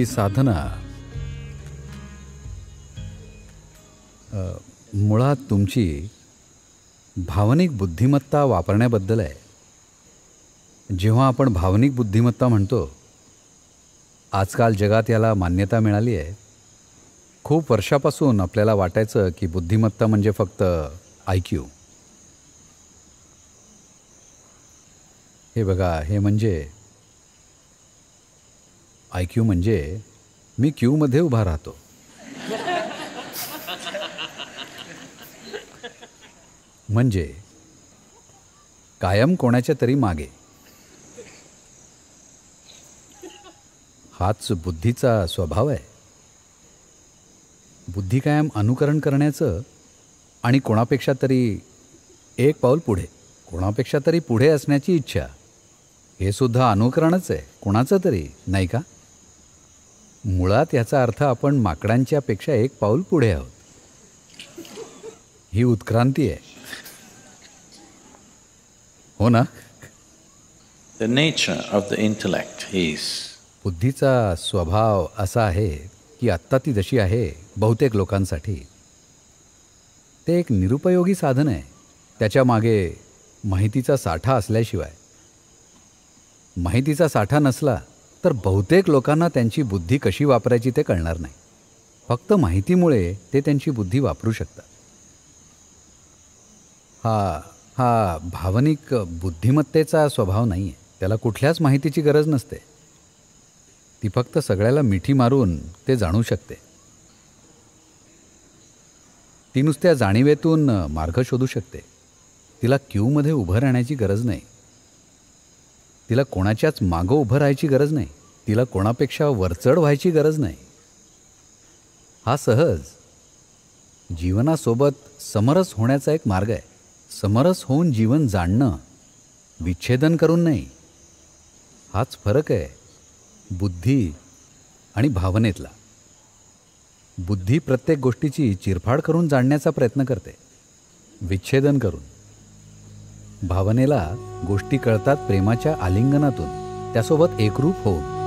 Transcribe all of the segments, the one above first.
ही साधना मुळात तुमची भावनिक बुद्धिमत्ता वापरण्याबद्दल आहे जेव्हा आपण भावनिक बुद्धिमत्ता म्हणतो आजकाल जगात याला मान्यता मिळाली आहे खूप वर्षापासून आपल्याला वाटायचं की बुद्धिमत्ता म्हणजे फक्त आय क्यू हे बघा हे म्हणजे आय क्यू म्हणजे मी क्यूमध्ये उभा राहतो म्हणजे कायम कोणाच्या तरी मागे हाच बुद्धीचा स्वभाव आहे बुद्धी कायम अनुकरण करण्याचं आणि कोणापेक्षा तरी एक पाऊल पुढे कोणापेक्षा तरी पुढे असण्याची इच्छा हे सुद्धा अनुकरणच आहे कोणाचं तरी नाही का मुळात याचा अर्थ आपण माकडांच्या पेक्षा एक पाऊल पुढे आहोत ही उत्क्रांती आहे हो ना the nature of the intellect is बुद्धीचा स्वभाव असा आहे की आत्ता ती जशी आहे बहुतेक लोकांसाठी ते एक निरुपयोगी साधन आहे त्याच्या मागे माहितीचा साठा असल्याशिवाय माहितीचा साठा नसला तर बहुतेक लोकांना त्यांची बुद्धी कशी वापरायची ते कळणार नाही फक्त माहितीमुळे ते त्यांची बुद्धी वापरू शकतात हा हा भावनिक बुद्धिमत्तेचा स्वभाव नाही आहे त्याला कुठल्याच माहितीची गरज नसते ती फक्त सगळ्याला मिठी मारून ते जाणू शकते ती नुसत्या जाणिवेतून मार्ग शोधू शकते तिला क्यूमध्ये उभं राहण्याची गरज नाही तिला कोणाच्याच मागं उभं राहायची गरज नाही तिला कोणापेक्षा वरचढ व्हायची गरज नाही हा सहज जीवनासोबत समरस होण्याचा एक मार्ग आहे समरस होऊन जीवन जाणणं विच्छेदन करून नाही हाच फरक आहे बुद्धी आणि भावनेतला बुद्धी प्रत्येक गोष्टीची चिरफाड करून जाणण्याचा प्रयत्न करते विच्छेदन करून भावनेला गोष्टी कळतात प्रेमाच्या आलिंगनातून त्यासोबत एकरूप होऊन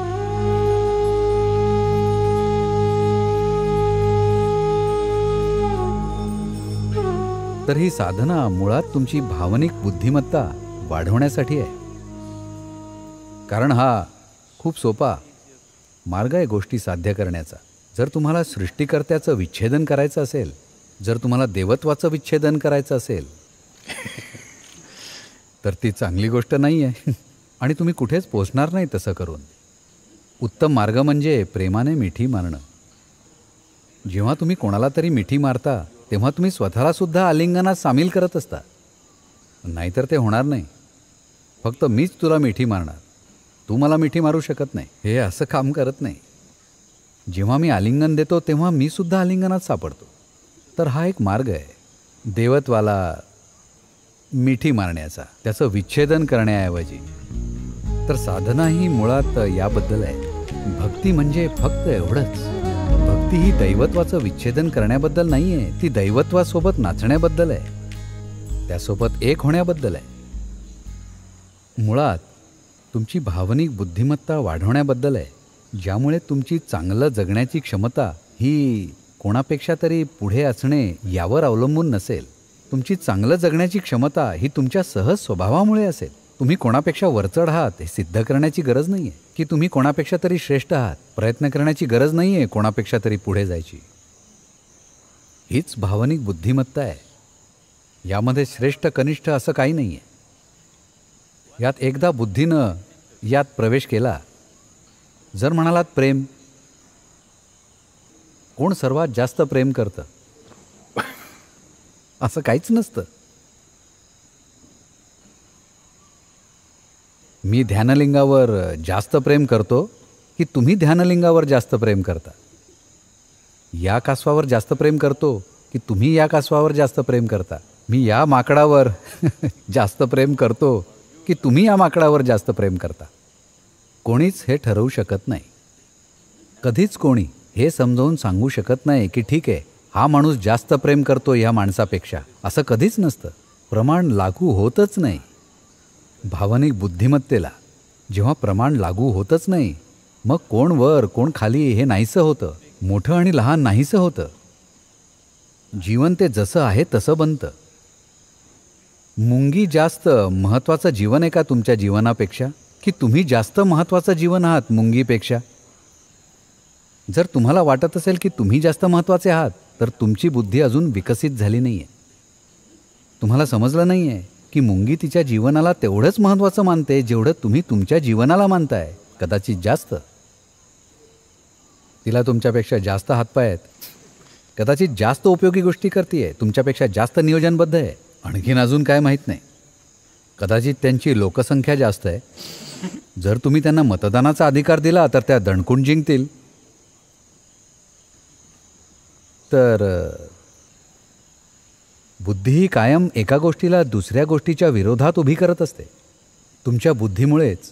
तर ही साधना मुळात तुमची भावनिक बुद्धिमत्ता वाढवण्यासाठी आहे कारण हा खूप सोपा मार्ग आहे गोष्टी साध्य करण्याचा जर तुम्हाला सृष्टिकर्त्याचं विच्छेदन करायचं असेल जर तुम्हाला देवत्वाचं विच्छेदन करायचं असेल तर ती चांगली गोष्ट नाही आहे आणि तुम्ही कुठेच पोचणार नाही तसं करून उत्तम मार्ग म्हणजे प्रेमाने मिठी मारणं जेव्हा तुम्ही कोणाला तरी मिठी मारता तेव्हा तुम्ही स्वतःलासुद्धा आलिंगनात सामील करत असता नाहीतर ते होणार नाही फक्त मीच तुला मिठी मारणार तू मला मिठी मारू शकत नाही हे असं काम करत नाही जेव्हा मी आलिंगन देतो तेव्हा मीसुद्धा आलिंगनात सापडतो तर हा एक मार्ग आहे देवत्वाला मिठी मारण्याचा त्याचं विच्छेदन करण्याऐवजी तर साधना ही मुळात याबद्दल आहे भक्ती म्हणजे फक्त एवढंच भक्ती ही दैवत्वाचं विच्छेदन करण्याबद्दल नाही आहे ती दैवत्वासोबत नाचण्याबद्दल आहे त्यासोबत एक होण्याबद्दल आहे मुळात तुमची भावनिक बुद्धिमत्ता वाढवण्याबद्दल आहे ज्यामुळे तुमची चांगलं जगण्याची क्षमता ही कोणापेक्षा तरी पुढे असणे यावर अवलंबून नसेल तुमची चांगलं जगण्याची क्षमता ही तुमच्या सहज स्वभावामुळे असेल तुम्ही कोणापेक्षा वरचढ आहात हे सिद्ध करण्याची गरज नाही आहे की तुम्ही कोणापेक्षा तरी श्रेष्ठ आहात प्रयत्न करण्याची गरज नाहीये कोणापेक्षा तरी पुढे जायची हीच भावनिक बुद्धिमत्ता आहे यामध्ये श्रेष्ठ कनिष्ठ असं काही नाही आहे यात एकदा बुद्धीनं यात प्रवेश केला जर म्हणालात प्रेम कोण सर्वात जास्त प्रेम करतं असं काहीच नसतं मी ध्यानलिंगावर जास्त प्रेम करतो की तुम्ही ध्यानलिंगावर जास्त प्रेम करता या कासवावर जास्त प्रेम करतो की तुम्ही या कासवावर जास्त प्रेम करता मी या माकडावर जास्त प्रेम करतो की तुम्ही या माकडावर जास्त प्रेम करता कोणीच हे ठरवू शकत नाही कधीच कोणी हे समजवून सांगू शकत नाही की ठीक आहे हा माणूस जास्त प्रेम करतो ह्या माणसापेक्षा असं कधीच नसतं प्रमाण लागू होतच नाही भावनिक बुद्धिमत्तेला जेव्हा प्रमाण लागू होतच नाही मग कोण वर कोण खाली हे नाहीसं होतं मोठं आणि लहान नाहीसं होतं जीवन ते जसं आहे तसं बनतं मुंगी जास्त महत्त्वाचं जीवन आहे का तुमच्या जीवनापेक्षा की तुम्ही जास्त महत्त्वाचं जीवन आहात मुंगीपेक्षा जर तुम्हाला वाटत असेल की तुम्ही जास्त महत्त्वाचे आहात तर तुमची बुद्धी अजून विकसित झाली नाही आहे तुम्हाला समजलं नाही आहे की मुंगी तिच्या जीवनाला तेवढंच महत्त्वाचं मानते जेवढं तुम्ही तुमच्या जीवनाला मानताय कदाचित जास्त तिला तुमच्यापेक्षा जास्त हातपाय आहेत कदाचित जास्त उपयोगी गोष्टी करते आहे तुमच्यापेक्षा जास्त नियोजनबद्ध आहे आणखीन अजून काय माहीत नाही कदाचित त्यांची लोकसंख्या जास्त आहे जर तुम्ही त्यांना मतदानाचा अधिकार दिला तर त्या दणकून जिंकतील तर बुद्धी ही कायम एका गोष्टीला दुसऱ्या गोष्टीच्या विरोधात उभी करत असते तुमच्या बुद्धीमुळेच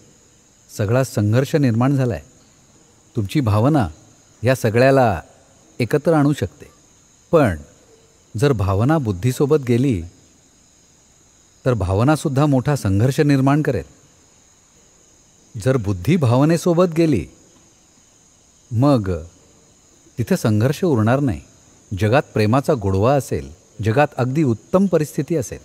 सगळा संघर्ष निर्माण झाला आहे तुमची भावना या सगळ्याला एकत्र आणू शकते पण जर भावना बुद्धीसोबत गेली तर भावनासुद्धा मोठा संघर्ष निर्माण करेल जर बुद्धी भावनेसोबत गेली मग तिथे संघर्ष उरणार नाही जगात प्रेमाचा गोडवा असेल जगात अगदी उत्तम परिस्थिती असेल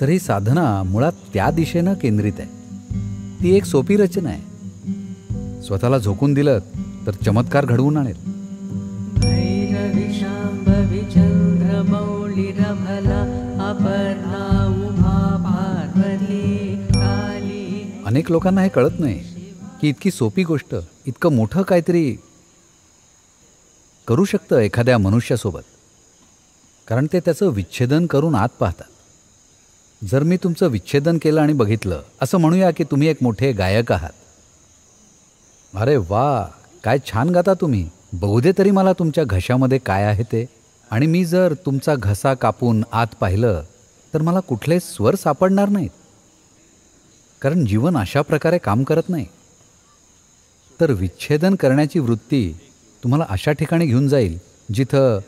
तर ही साधना मुळात त्या दिशेनं केंद्रित आहे ती एक सोपी रचना आहे स्वतःला झोकून दिलं तर चमत्कार घडवून आणेल अनेक लोकांना हे कळत नाही की इतकी सोपी गोष्ट इतकं मोठं काहीतरी करू शकतं एखाद्या मनुष्यासोबत कारण ते त्याचं विच्छेदन करून आत पाहतात जर मी तुमचं विच्छेदन केलं आणि बघितलं असं म्हणूया की तुम्ही एक मोठे गायक आहात अरे वा काय छान गाता तुम्ही बघू दे तरी मला तुमच्या घशामध्ये काय आहे ते आणि मी जर तुमचा घसा कापून आत पाहिलं तर मला कुठले स्वर सापडणार नाहीत कारण जीवन अशा प्रकारे काम करत नाही तर विच्छेदन करण्याची वृत्ती तुम्हाला अशा ठिकाणी घेऊन जाईल जिथं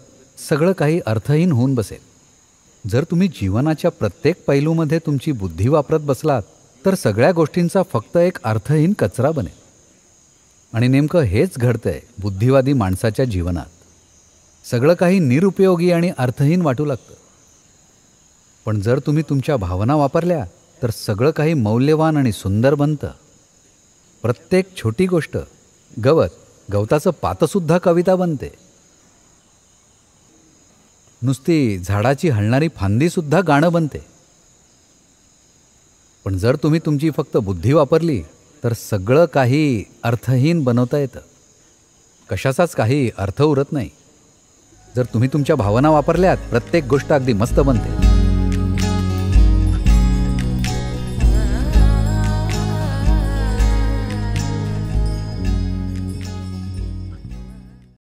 सगळं काही अर्थहीन होऊन बसेल जर तुम्ही जीवनाच्या प्रत्येक पैलूमध्ये तुमची बुद्धी वापरत बसलात तर सगळ्या गोष्टींचा फक्त एक अर्थहीन कचरा बनेल आणि नेमकं हेच घडतंय बुद्धिवादी माणसाच्या जीवनात सगळं काही निरुपयोगी आणि अर्थहीन वाटू लागतं पण जर तुम्ही तुमच्या भावना वापरल्या तर सगळं काही मौल्यवान आणि सुंदर बनतं प्रत्येक छोटी गोष्ट गवत गवताचं पातंसुद्धा कविता बनते नुसती झाडाची हलणारी फांदीसुद्धा गाणं बनते पण जर तुम्ही तुमची फक्त बुद्धी वापरली तर सगळं काही अर्थहीन बनवता येतं कशाचाच काही अर्थ उरत नाही जर तुम्ही तुमच्या भावना वापरल्यात प्रत्येक गोष्ट अगदी मस्त बनते